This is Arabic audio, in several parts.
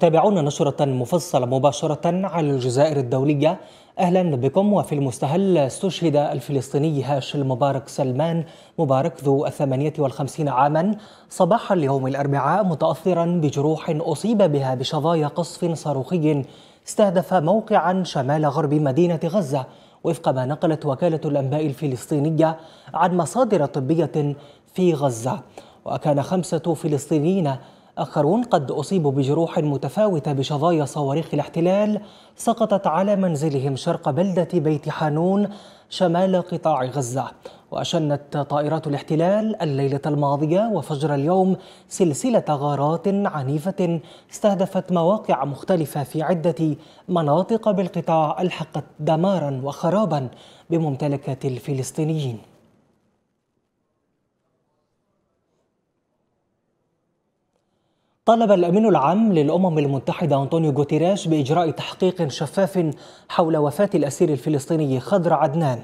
تتابعون نشرة مفصلة مباشرة على الجزائر الدولية أهلا بكم وفي المستهل استشهد الفلسطيني هاشم مبارك سلمان مبارك ذو الثمانية والخمسين عاما صباح اليوم الأربعاء متأثرا بجروح أصيب بها بشظايا قصف صاروخي استهدف موقعا شمال غرب مدينة غزة وفق ما نقلت وكالة الأنباء الفلسطينية عن مصادر طبية في غزة وكان خمسة فلسطينيين آخرون قد أصيبوا بجروح متفاوتة بشظايا صواريخ الاحتلال سقطت على منزلهم شرق بلدة بيت حانون شمال قطاع غزة وأشنت طائرات الاحتلال الليلة الماضية وفجر اليوم سلسلة غارات عنيفة استهدفت مواقع مختلفة في عدة مناطق بالقطاع ألحقت دمارا وخرابا بممتلكات الفلسطينيين طالب الأمين العام للأمم المتحدة أنطونيو غوتيريش بإجراء تحقيق شفاف حول وفاة الأسير الفلسطيني خضر عدنان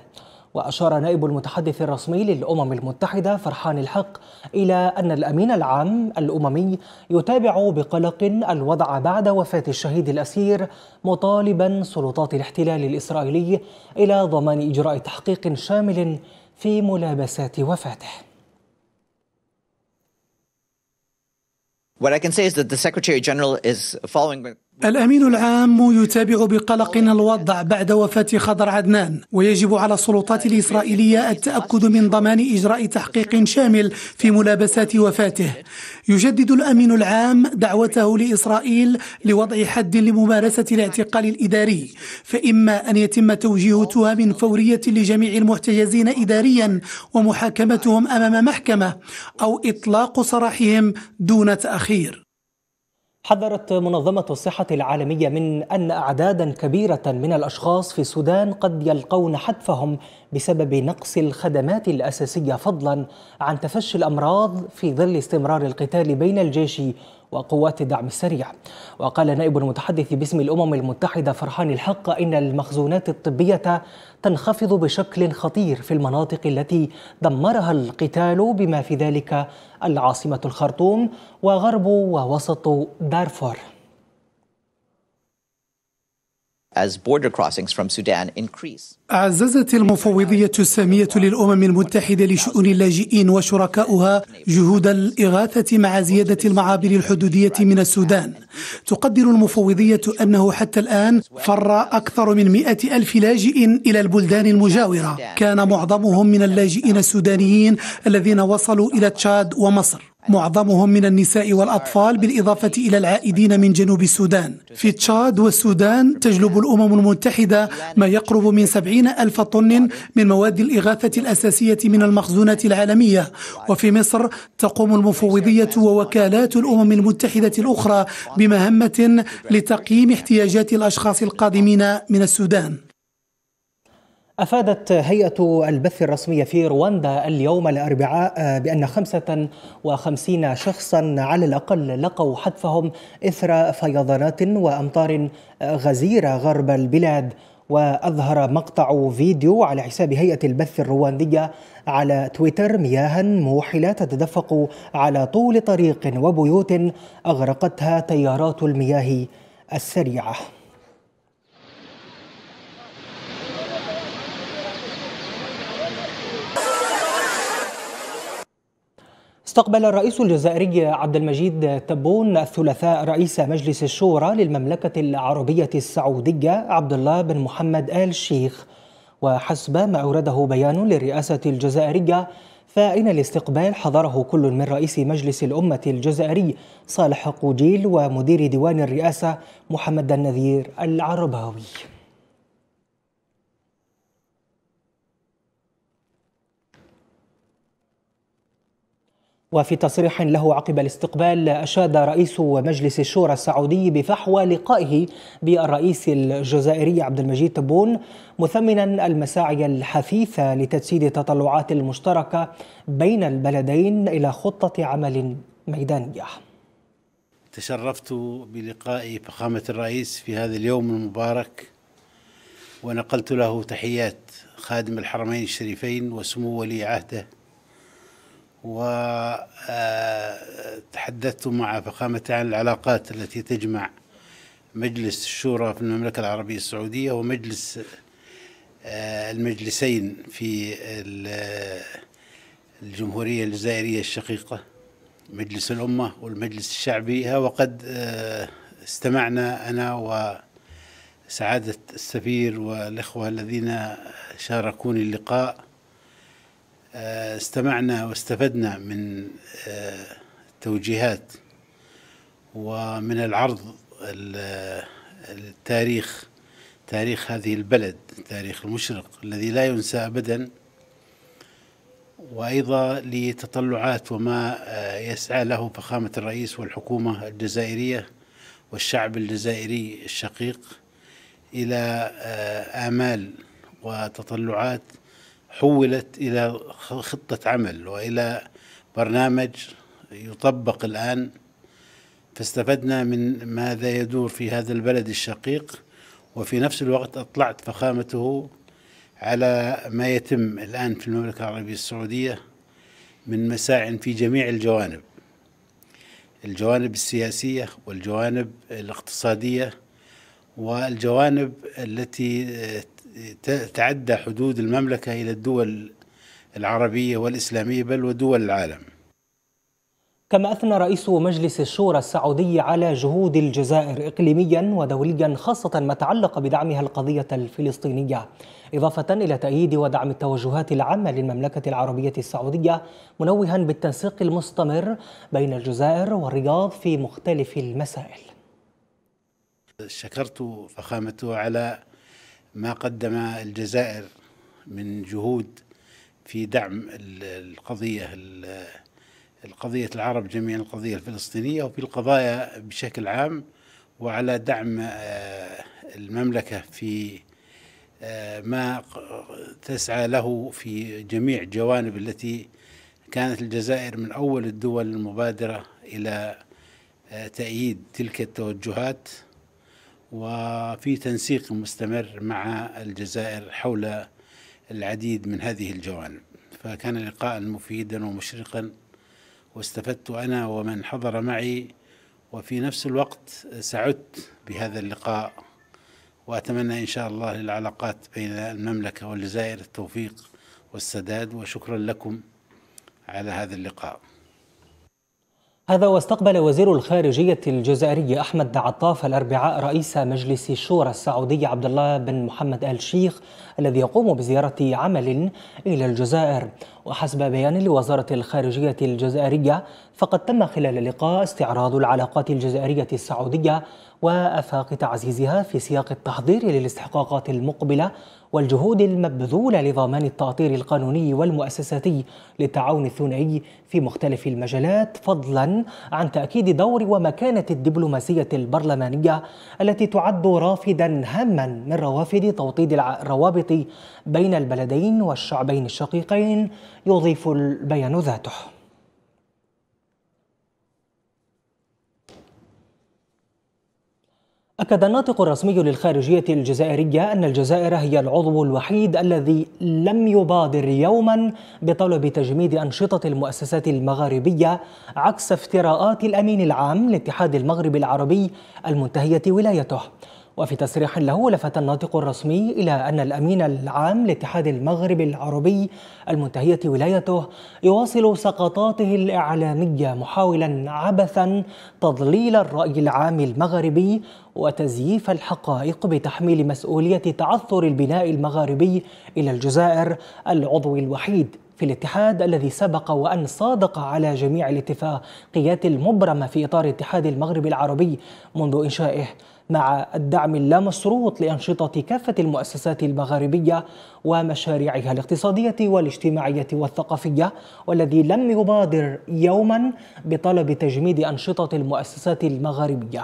وأشار نائب المتحدث الرسمي للأمم المتحدة فرحان الحق إلى أن الأمين العام الأممي يتابع بقلق الوضع بعد وفاة الشهيد الأسير مطالبا سلطات الاحتلال الإسرائيلي إلى ضمان إجراء تحقيق شامل في ملابسات وفاته What I can say is that the Secretary General is following الأمين العام يتابع بقلق الوضع بعد وفاة خضر عدنان ويجب على السلطات الإسرائيلية التأكد من ضمان إجراء تحقيق شامل في ملابسات وفاته يجدد الأمين العام دعوته لإسرائيل لوضع حد لممارسة الاعتقال الإداري فإما أن يتم توجيه تهم فورية لجميع المحتجزين إداريا ومحاكمتهم أمام محكمة أو إطلاق سراحهم دون تأخير حذرت منظمة الصحة العالمية من أن أعدادا كبيرة من الأشخاص في السودان قد يلقون حتفهم بسبب نقص الخدمات الأساسية فضلا عن تفشي الأمراض في ظل استمرار القتال بين الجيش وقوات الدعم السريع وقال نائب المتحدث باسم الأمم المتحدة فرحان الحق إن المخزونات الطبية تنخفض بشكل خطير في المناطق التي دمرها القتال بما في ذلك العاصمة الخرطوم وغرب ووسط دارفور عززت المفوضية السامية للأمم المتحدة لشؤون اللاجئين وشركاؤها جهود الإغاثة مع زيادة المعابر الحدودية من السودان تقدر المفوضية أنه حتى الآن فر أكثر من مئة ألف لاجئ إلى البلدان المجاورة كان معظمهم من اللاجئين السودانيين الذين وصلوا إلى تشاد ومصر معظمهم من النساء والأطفال بالإضافة إلى العائدين من جنوب السودان في تشاد والسودان تجلب الأمم المتحدة ما يقرب من سبعين ألف طن من مواد الإغاثة الأساسية من المخزونات العالمية وفي مصر تقوم المفوضية ووكالات الأمم المتحدة الأخرى بمهمة لتقييم احتياجات الأشخاص القادمين من السودان أفادت هيئة البث الرسمية في رواندا اليوم الأربعاء آه، بأن 55 شخصا على الأقل لقوا حتفهم إثر فيضانات وأمطار آه، غزيرة غرب البلاد وأظهر مقطع فيديو على حساب هيئة البث الرواندية على تويتر مياها موحلة تتدفق على طول طريق وبيوت أغرقتها تيارات المياه السريعة استقبل الرئيس الجزائري عبد المجيد تبون الثلاثاء رئيس مجلس الشورى للمملكة العربية السعودية عبد الله بن محمد آل شيخ وحسب ما أورده بيان للرئاسة الجزائرية فإن الاستقبال حضره كل من رئيس مجلس الأمة الجزائري صالح قوجيل ومدير ديوان الرئاسة محمد النذير العرباوي وفي تصريح له عقب الاستقبال أشاد رئيس مجلس الشورى السعودي بفحوى لقائه بالرئيس الجزائري عبد المجيد تبون مثمنا المساعي الحثيثة لتجسيد التطلعات المشتركة بين البلدين إلى خطة عمل ميدانية تشرفت بلقاء فخامة الرئيس في هذا اليوم المبارك ونقلت له تحيات خادم الحرمين الشريفين وسمو ولي عهده وتحدثت مع فخامة عن العلاقات التي تجمع مجلس الشورى في المملكة العربية السعودية ومجلس آه، المجلسين في الجمهورية الجزائرية الشقيقة مجلس الأمة والمجلس الشعبي وقد آه، استمعنا أنا وسعادة السفير والإخوة الذين شاركوني اللقاء آه، استمعنا واستفدنا من آه، التوجيهات ومن العرض آه، التاريخ تاريخ هذه البلد تاريخ المشرق الذي لا ينسى ابدا وايضا لتطلعات وما يسعى له فخامه الرئيس والحكومه الجزائريه والشعب الجزائري الشقيق الى امال وتطلعات حولت إلى خطة عمل وإلى برنامج يطبق الآن فاستفدنا من ماذا يدور في هذا البلد الشقيق وفي نفس الوقت أطلعت فخامته على ما يتم الآن في المملكة العربية السعودية من مساع في جميع الجوانب الجوانب السياسية والجوانب الاقتصادية والجوانب التي تعدى حدود المملكة إلى الدول العربية والإسلامية بل ودول العالم كما أثنى رئيس مجلس الشورى السعودي على جهود الجزائر إقليميا ودوليا خاصة ما تعلق بدعمها القضية الفلسطينية إضافة إلى تأييد ودعم التوجهات العامة للمملكة العربية السعودية منوها بالتنسيق المستمر بين الجزائر والرياض في مختلف المسائل شكرت فخامته على ما قدم الجزائر من جهود في دعم القضية القضية العرب جميعا القضية الفلسطينية وفي القضايا بشكل عام وعلى دعم آه، المملكة في آه، ما تسعى له في جميع الجوانب التي كانت الجزائر من أول الدول المبادرة إلى آه، تأييد تلك التوجهات وفي تنسيق مستمر مع الجزائر حول العديد من هذه الجوانب فكان لقاء مفيدا ومشرقا واستفدت أنا ومن حضر معي وفي نفس الوقت سعدت بهذا اللقاء وأتمنى إن شاء الله للعلاقات بين المملكة والجزائر التوفيق والسداد وشكرا لكم على هذا اللقاء هذا واستقبل وزير الخارجية الجزائري أحمد عطاف الأربعاء رئيس مجلس الشورى السعودي عبد الله بن محمد آل شيخ الذي يقوم بزيارة عمل إلى الجزائر وحسب بيان لوزارة الخارجية الجزائرية فقد تم خلال اللقاء استعراض العلاقات الجزائرية السعودية وآفاق تعزيزها في سياق التحضير للاستحقاقات المقبلة والجهود المبذولة لضمان التأطير القانوني والمؤسساتي للتعاون الثنائي في مختلف المجالات فضلا عن تأكيد دور ومكانة الدبلوماسية البرلمانية التي تعد رافدا هاما من روافد توطيد الروابط بين البلدين والشعبين الشقيقين يضيف البيان ذاته أكد الناطق الرسمي للخارجية الجزائرية أن الجزائر هي العضو الوحيد الذي لم يبادر يوما بطلب تجميد أنشطة المؤسسات المغاربية عكس افتراءات الأمين العام لاتحاد المغرب العربي المنتهية ولايته وفي تصريح له لفت الناطق الرسمي إلى أن الأمين العام لاتحاد المغرب العربي المنتهية ولايته يواصل سقطاته الإعلامية محاولا عبثا تضليل الرأي العام المغربي وتزييف الحقائق بتحميل مسؤولية تعثر البناء المغاربي إلى الجزائر العضو الوحيد في الاتحاد الذي سبق وأن صادق على جميع الاتفاقيات المبرمة في إطار اتحاد المغرب العربي منذ إنشائه مع الدعم اللامشروط لأنشطة كافة المؤسسات المغاربية ومشاريعها الاقتصادية والاجتماعية والثقافية والذي لم يبادر يوما بطلب تجميد أنشطة المؤسسات المغاربية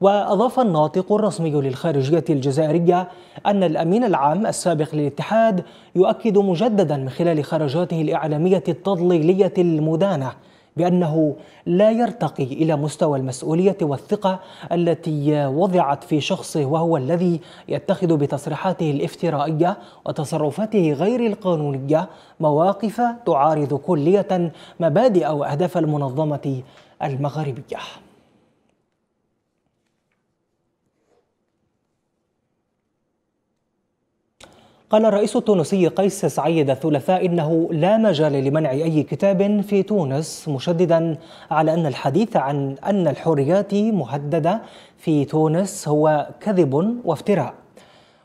وأضاف الناطق الرسمي للخارجية الجزائرية أن الأمين العام السابق للاتحاد يؤكد مجددا من خلال خرجاته الإعلامية التضليلية المدانة بأنه لا يرتقي إلى مستوى المسؤولية والثقة التي وضعت في شخصه وهو الذي يتخذ بتصريحاته الافترائية وتصرفاته غير القانونية مواقف تعارض كلية مبادئ وأهداف المنظمة المغربية قال الرئيس التونسي قيس سعيد الثلاثاء إنه لا مجال لمنع أي كتاب في تونس مشددا على أن الحديث عن أن الحريات مهددة في تونس هو كذب وافتراء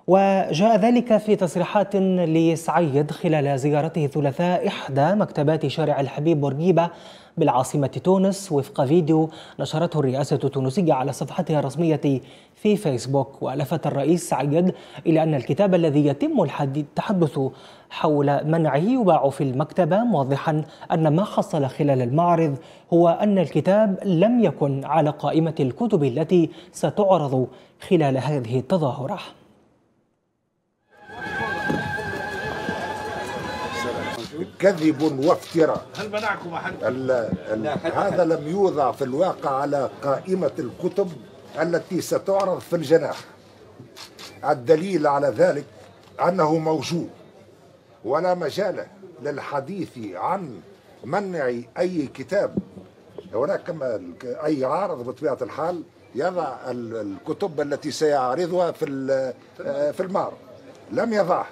وجاء ذلك في تصريحات لسعيد خلال زيارته الثلاثاء إحدى مكتبات شارع الحبيب بورقيبة بالعاصمة تونس وفق فيديو نشرته الرئاسة التونسية على صفحتها الرسمية في فيسبوك ولفت الرئيس سعيد إلى أن الكتاب الذي يتم التحدث حول منعه يباع في المكتبة موضحا أن ما حصل خلال المعرض هو أن الكتاب لم يكن على قائمة الكتب التي ستعرض خلال هذه التظاهرة كذب وافتراء هل منعكم أحد؟ ال ال هذا لم يوضع في الواقع على قائمة الكتب التي ستعرض في الجناح الدليل على ذلك أنه موجود ولا مجال للحديث عن منع أي كتاب هناك أي عارض بطبيعة الحال يضع الكتب التي سيعرضها في في المعرض لم يضعها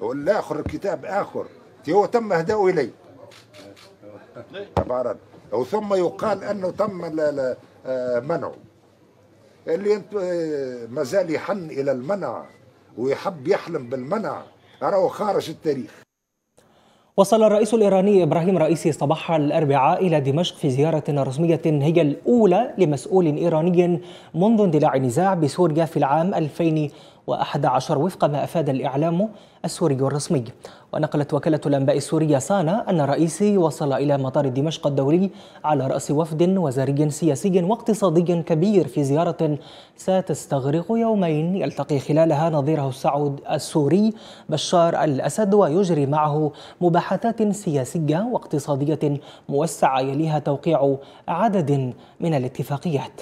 والاخر الكتاب كتاب آخر هو تم إهداؤه إلي عبارة ثم يقال أنه تم آه، منعه اللي انت آه، مازال يحن إلى المنع ويحب يحلم بالمنع أراه خارج التاريخ وصل الرئيس الإيراني إبراهيم رئيسي صباح الأربعاء إلى دمشق في زيارة رسمية هي الأولى لمسؤول إيراني منذ اندلاع النزاع بسوريا في العام 2000 عشر وفق ما أفاد الإعلام السوري الرسمي ونقلت وكالة الأنباء السورية سانا أن الرئيسي وصل إلى مطار دمشق الدولي على رأس وفد وزاري سياسي واقتصادي كبير في زيارة ستستغرق يومين يلتقي خلالها نظيره السعود السوري بشار الأسد ويجري معه مباحثات سياسية واقتصادية موسعة يليها توقيع عدد من الاتفاقيات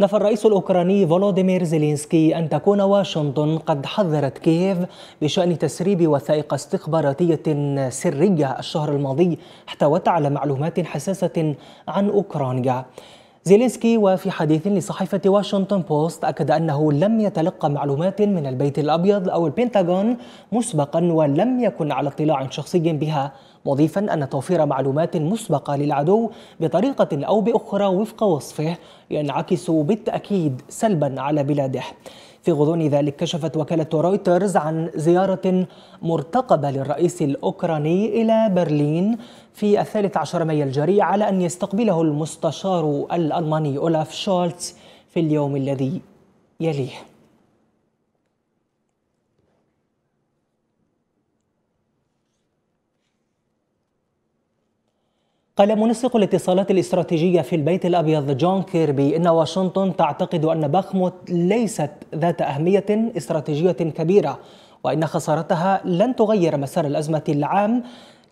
نفى الرئيس الأوكراني فولوديمير زيلينسكي أن تكون واشنطن قد حذرت كييف بشأن تسريب وثائق استخباراتية سرية الشهر الماضي احتوت على معلومات حساسة عن أوكرانيا زيلينسكي وفي حديث لصحيفة واشنطن بوست أكد أنه لم يتلقى معلومات من البيت الأبيض أو البنتاغون مسبقا ولم يكن على اطلاع شخصي بها مضيفا أن توفير معلومات مسبقة للعدو بطريقة أو بأخرى وفق وصفه ينعكس بالتأكيد سلبا على بلاده في غضون ذلك كشفت وكالة رويترز عن زيارة مرتقبة للرئيس الأوكراني إلى برلين في الثالث عشر مايو الجاري على أن يستقبله المستشار الألماني أولاف شولتز في اليوم الذي يليه قال منسق الاتصالات الاستراتيجية في البيت الأبيض جون كيربي إن واشنطن تعتقد أن بخموت ليست ذات أهمية استراتيجية كبيرة وإن خسارتها لن تغير مسار الأزمة العام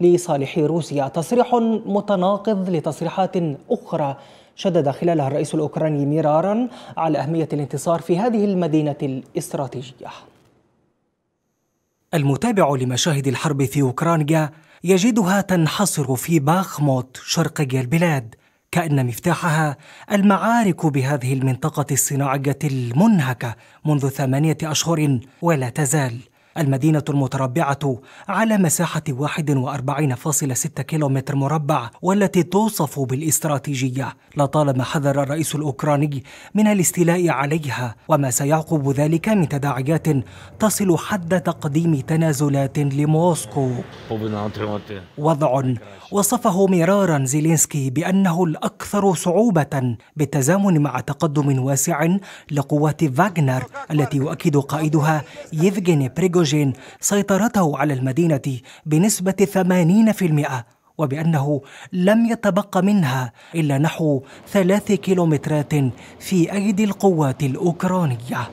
لصالح روسيا تصريح متناقض لتصريحات أخرى شدد خلالها الرئيس الأوكراني مرارا على أهمية الانتصار في هذه المدينة الاستراتيجية المتابع لمشاهد الحرب في أوكرانيا يجدها تنحصر في باخموت شرقي البلاد كأن مفتاحها المعارك بهذه المنطقة الصناعية المنهكة منذ ثمانية أشهر ولا تزال المدينة المتربعة على مساحة 41.6 كيلومتر مربع والتي توصف بالاستراتيجية لطالما حذر الرئيس الأوكراني من الاستيلاء عليها وما سيعقب ذلك من تداعيات تصل حد تقديم تنازلات لموسكو وضع وصفه مرارا زيلينسكي بأنه الأكثر صعوبة بالتزامن مع تقدم واسع لقوات فاغنر التي يؤكد قائدها يفغيني بريغوش زوج سيطرته على المدينة بنسبة 80% وبأنه لم يتبقى منها إلا نحو ثلاث كيلومترات في أيدي القوات الأوكرانية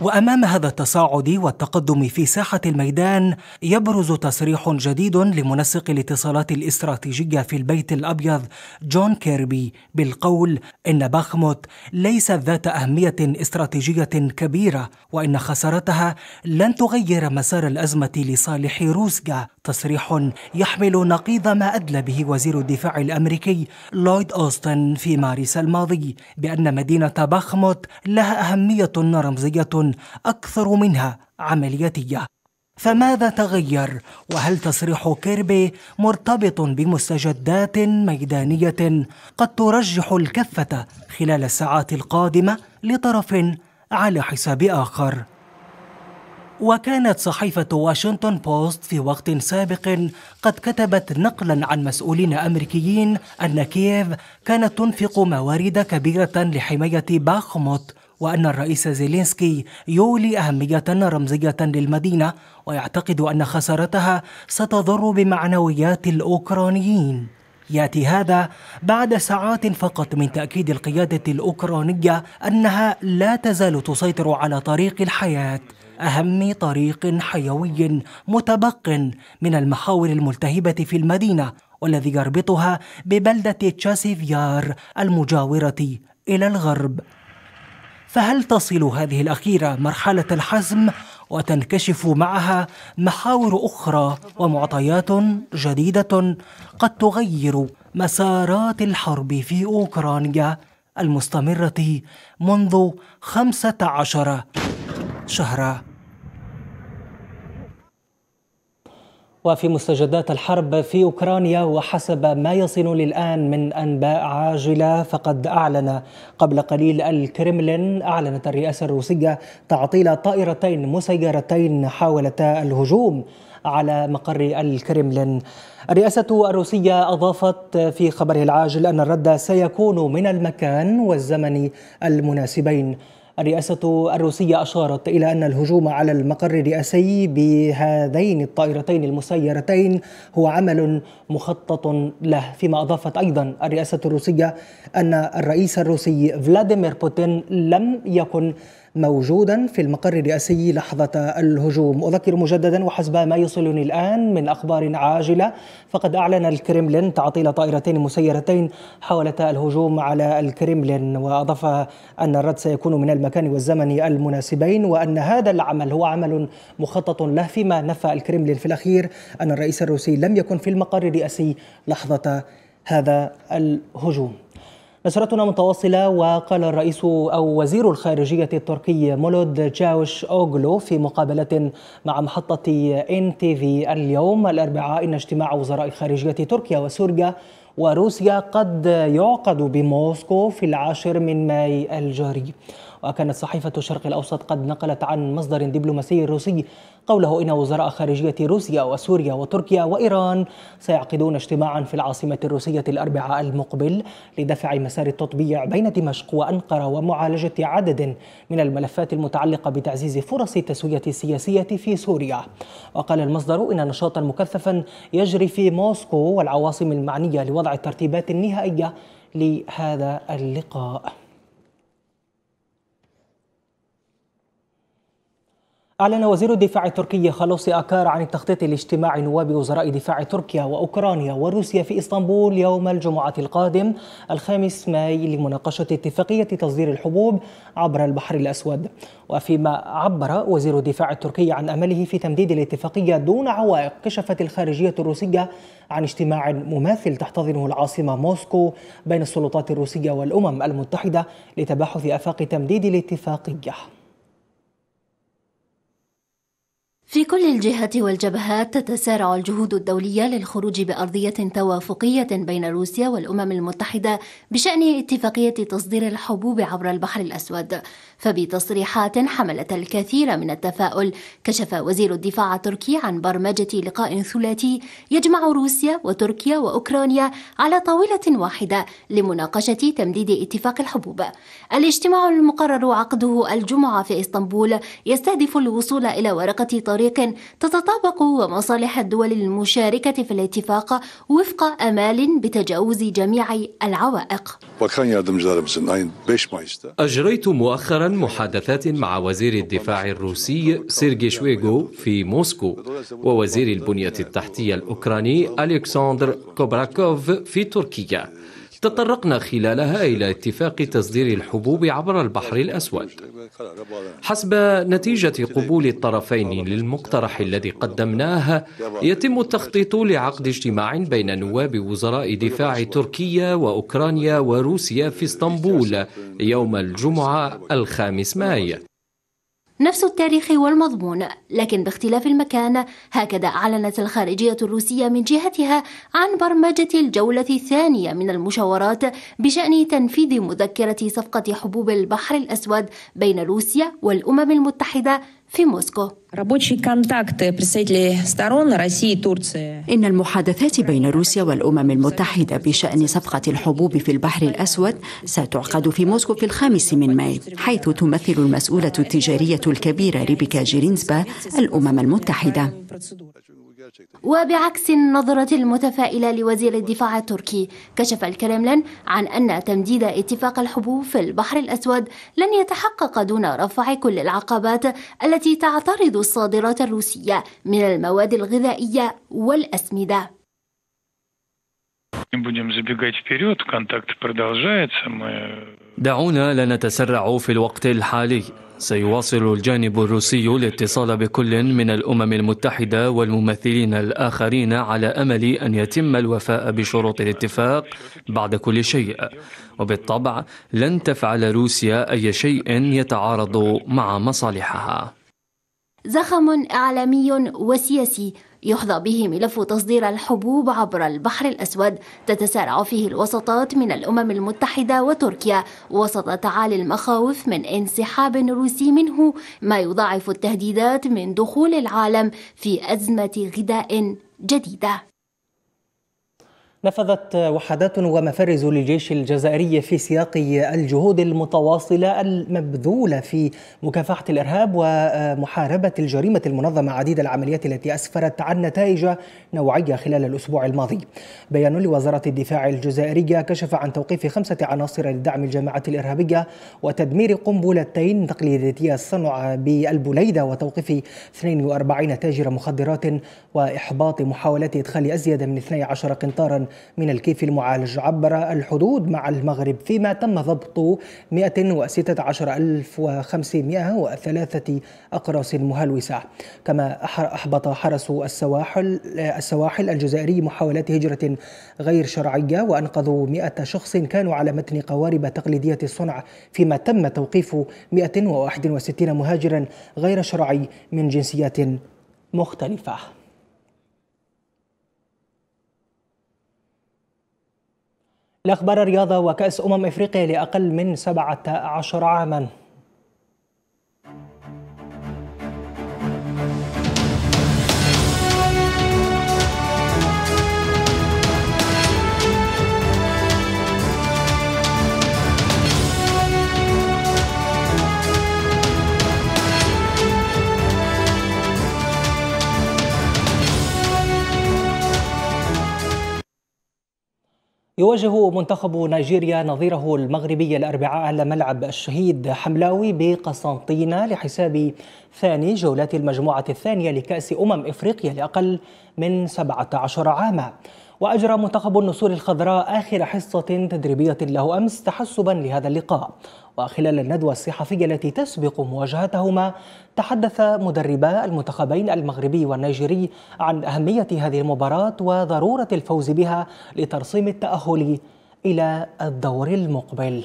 وامام هذا التصاعد والتقدم في ساحه الميدان يبرز تصريح جديد لمنسق الاتصالات الاستراتيجيه في البيت الابيض جون كيربي بالقول ان باخموت ليست ذات اهميه استراتيجيه كبيره وان خسارتها لن تغير مسار الازمه لصالح روسيا تصريح يحمل نقيض ما ادلى به وزير الدفاع الامريكي لويد اوستن في مارس الماضي بان مدينه باخموت لها اهميه رمزيه أكثر منها عملياتية فماذا تغير وهل تصريح كيربي مرتبط بمستجدات ميدانية قد ترجح الكفة خلال الساعات القادمة لطرف على حساب آخر؟ وكانت صحيفة واشنطن بوست في وقت سابق قد كتبت نقلا عن مسؤولين أمريكيين أن كييف كانت تنفق موارد كبيرة لحماية باخموت وأن الرئيس زيلينسكي يولي أهمية رمزية للمدينة ويعتقد أن خسارتها ستضر بمعنويات الأوكرانيين ياتي هذا بعد ساعات فقط من تاكيد القياده الاوكرانيه انها لا تزال تسيطر على طريق الحياه اهم طريق حيوي متبق من المحاور الملتهبه في المدينه والذي يربطها ببلده تشاسيفيار المجاوره الى الغرب فهل تصل هذه الأخيرة مرحلة الحزم وتنكشف معها محاور أخرى ومعطيات جديدة قد تغير مسارات الحرب في أوكرانيا المستمرة منذ 15 شهرًا وفي مستجدات الحرب في اوكرانيا وحسب ما يصلني الان من انباء عاجله فقد اعلن قبل قليل الكرملين اعلنت الرئاسه الروسيه تعطيل طائرتين مسيرتين حاولتا الهجوم على مقر الكرملين. الرئاسة الروسية أضافت في خبرها العاجل أن الرد سيكون من المكان والزمن المناسبين. الرئاسة الروسية أشارت إلى أن الهجوم على المقر الرئاسي بهذين الطائرتين المسيرتين هو عمل مخطط له فيما أضافت أيضا الرئاسة الروسية أن الرئيس الروسي فلاديمير بوتين لم يكن موجودا في المقر الرئاسي لحظة الهجوم أذكر مجددا وحسب ما يصلني الآن من أخبار عاجلة فقد أعلن الكريملين تعطيل طائرتين مسيرتين حاولتا الهجوم على الكريملين وأضاف أن الرد سيكون من المكان والزمن المناسبين وأن هذا العمل هو عمل مخطط له فيما نفى الكريملين في الأخير أن الرئيس الروسي لم يكن في المقر الرئاسي لحظة هذا الهجوم نشرتنا متواصلة وقال الرئيس أو وزير الخارجية التركي مولود جاوش أوغلو في مقابلة مع محطة إن تي في اليوم الأربعاء إن اجتماع وزراء خارجية تركيا وسوريا وروسيا قد يعقد بموسكو في العاشر من ماي الجاري وكانت صحيفة الشرق الأوسط قد نقلت عن مصدر دبلوماسي روسي قوله إن وزراء خارجية روسيا وسوريا وتركيا وإيران سيعقدون اجتماعا في العاصمة الروسية الأربعاء المقبل لدفع مسار التطبيع بين دمشق وأنقرة ومعالجة عدد من الملفات المتعلقة بتعزيز فرص التسوية السياسية في سوريا وقال المصدر إن نشاطا مكثفا يجري في موسكو والعواصم المعنية لوضع الترتيبات النهائية لهذا اللقاء أعلن وزير الدفاع التركي خلوص أكار عن التخطيط لاجتماع نواب وزراء دفاع تركيا وأوكرانيا وروسيا في إسطنبول يوم الجمعة القادم الخامس ماي لمناقشة اتفاقية تصدير الحبوب عبر البحر الأسود وفيما عبر وزير الدفاع التركي عن أمله في تمديد الاتفاقية دون عوائق كشفت الخارجية الروسية عن اجتماع مماثل تحتضنه العاصمة موسكو بين السلطات الروسية والأمم المتحدة لتباحث آفاق تمديد الاتفاقية في كل الجهات والجبهات تتسارع الجهود الدولية للخروج بأرضية توافقية بين روسيا والأمم المتحدة بشأن اتفاقية تصدير الحبوب عبر البحر الأسود فبتصريحات حملت الكثير من التفاؤل كشف وزير الدفاع التركي عن برمجة لقاء ثلاثي يجمع روسيا وتركيا وأوكرانيا على طاولة واحدة لمناقشة تمديد اتفاق الحبوب الاجتماع المقرر عقده الجمعة في إسطنبول يستهدف الوصول إلى ورقة طريق تتطابق ومصالح الدول المشاركة في الاتفاق وفق أمال بتجاوز جميع العوائق أجريت مؤخرا محادثات مع وزير الدفاع الروسي سيرجي شويغو في موسكو ووزير البنية التحتية الأوكراني ألكسندر كوبراكوف في تركيا تطرقنا خلالها إلى اتفاق تصدير الحبوب عبر البحر الأسود حسب نتيجة قبول الطرفين للمقترح الذي قدمناه يتم التخطيط لعقد اجتماع بين نواب وزراء دفاع تركيا وأوكرانيا وروسيا في اسطنبول يوم الجمعة الخامس مايو نفس التاريخ والمضمون لكن باختلاف المكان هكذا أعلنت الخارجية الروسية من جهتها عن برمجة الجولة الثانية من المشاورات بشأن تنفيذ مذكرة صفقة حبوب البحر الأسود بين روسيا والأمم المتحدة في موسكو إن المحادثات بين روسيا والأمم المتحدة بشأن صفقة الحبوب في البحر الأسود ستعقد في موسكو في الخامس من مايو حيث تمثل المسؤولة التجارية الكبيرة ريبيكا جيرينزبا الأمم المتحدة وبعكس النظرة المتفائلة لوزير الدفاع التركي كشف الكرملين عن أن تمديد اتفاق الحبوب في البحر الأسود لن يتحقق دون رفع كل العقبات التي تعترض الصادرات الروسية من المواد الغذائية والأسمدة Не будем забегать вперед, контакт продолжается, мы... دعونا لا نتسرع في الوقت الحالي سيواصل الجانب الروسي الاتصال بكل من الامم المتحده والممثلين الاخرين على امل ان يتم الوفاء بشروط الاتفاق بعد كل شيء وبالطبع لن تفعل روسيا اي شيء يتعارض مع مصالحها زخم اعلامي وسياسي يحظى به ملف تصدير الحبوب عبر البحر الأسود تتسارع فيه الوسطات من الأمم المتحدة وتركيا وسط تعالي المخاوف من انسحاب روسي منه ما يضاعف التهديدات من دخول العالم في أزمة غذاء جديدة نفذت وحدات ومفارز للجيش الجزائري في سياق الجهود المتواصلة المبذولة في مكافحة الإرهاب ومحاربة الجريمة المنظمة عديد العمليات التي أسفرت عن نتائج نوعية خلال الأسبوع الماضي بيان لوزارة الدفاع الجزائرية كشف عن توقيف خمسة عناصر لدعم الجماعة الإرهابية وتدمير قنبلتين تقليدية الصنع بالبليدة وتوقيف 42 تاجر مخدرات وإحباط محاولات إدخال أزيد من 12 قنطارا من الكيف المعالج عبر الحدود مع المغرب فيما تم ضبط 116503 أقراص مهلوسة كما أحبط حرس السواحل السواحل الجزائري محاولات هجرة غير شرعية وأنقذوا 100 شخص كانوا على متن قوارب تقليدية الصنع فيما تم توقيف 161 مهاجرا غير شرعي من جنسيات مختلفة لأخبار الرياضة وكأس أمم إفريقيا لأقل من 17 عاما يواجه منتخب نيجيريا نظيره المغربي الأربعاء على ملعب الشهيد حملاوي بقسنطينة لحساب ثاني جولات المجموعة الثانية لكأس أمم إفريقيا لأقل من 17 عاما وأجرى منتخب النسور الخضراء آخر حصة تدريبية له أمس تحسبا لهذا اللقاء وخلال الندوة الصحفية التي تسبق مواجهتهما تحدث مدربا المنتخبين المغربي والنيجيري عن أهمية هذه المباراة وضرورة الفوز بها لترسيم التأهل إلى الدور المقبل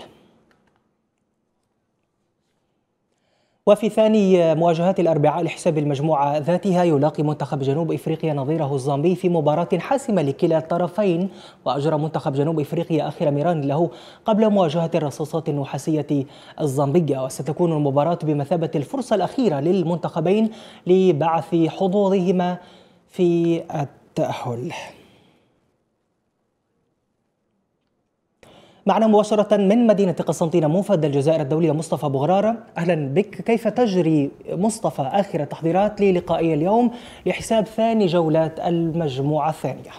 وفي ثاني مواجهات الأربعاء لحساب المجموعة ذاتها يلاقي منتخب جنوب إفريقيا نظيره الزامبي في مباراة حاسمة لكلا الطرفين وأجرى منتخب جنوب إفريقيا آخر ميران له قبل مواجهة الرصاصات النحاسية الزامبية وستكون المباراة بمثابة الفرصة الأخيرة للمنتخبين لبعث حظوظهما في التأهل معنا مباشرة من مدينة قسنطينة موفد الجزائر الدولية مصطفى بغرارة أهلا بك كيف تجري مصطفى آخر التحضيرات للقائي اليوم لحساب ثاني جولات المجموعة الثانية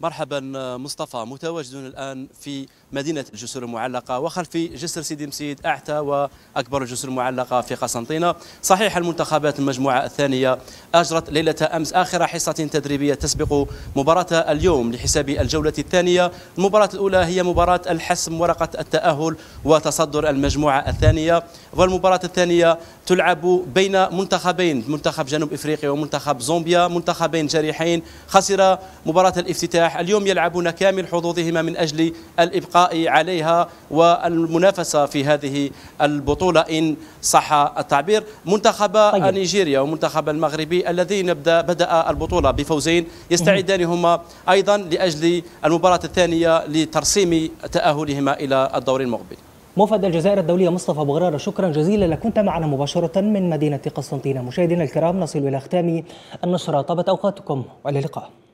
مرحبا مصطفى متواجد الآن في مدينة الجسر المعلقة وخلف جسر سيدي مسيد أعتى وأكبر الجسر المعلقة في قسنطينة صحيح المنتخبات المجموعة الثانية أجرت ليلة أمس آخر حصة تدريبية تسبق مباراة اليوم لحساب الجولة الثانية المباراة الأولى هي مباراة الحسم ورقة التأهل وتصدر المجموعة الثانية والمباراة الثانية تلعب بين منتخبين منتخب جنوب إفريقيا ومنتخب زومبيا منتخبين جريحين خسر مباراة الافتتاح النجاح اليوم يلعبون كامل حظوظهما من أجل الإبقاء عليها والمنافسة في هذه البطولة إن صح التعبير منتخب طيب. نيجيريا ومنتخب المغربي الذين بدأ البطولة بفوزين يستعدان هما أيضا لأجل المباراة الثانية لترسيم تأهلهما إلى الدور المقبل موفد الجزائر الدولية مصطفى بغرارة شكرا جزيلا لك كنت معنا مباشرة من مدينة قسطنطينة مشاهدينا الكرام نصل إلى ختام النشرة طابت أوقاتكم والى اللقاء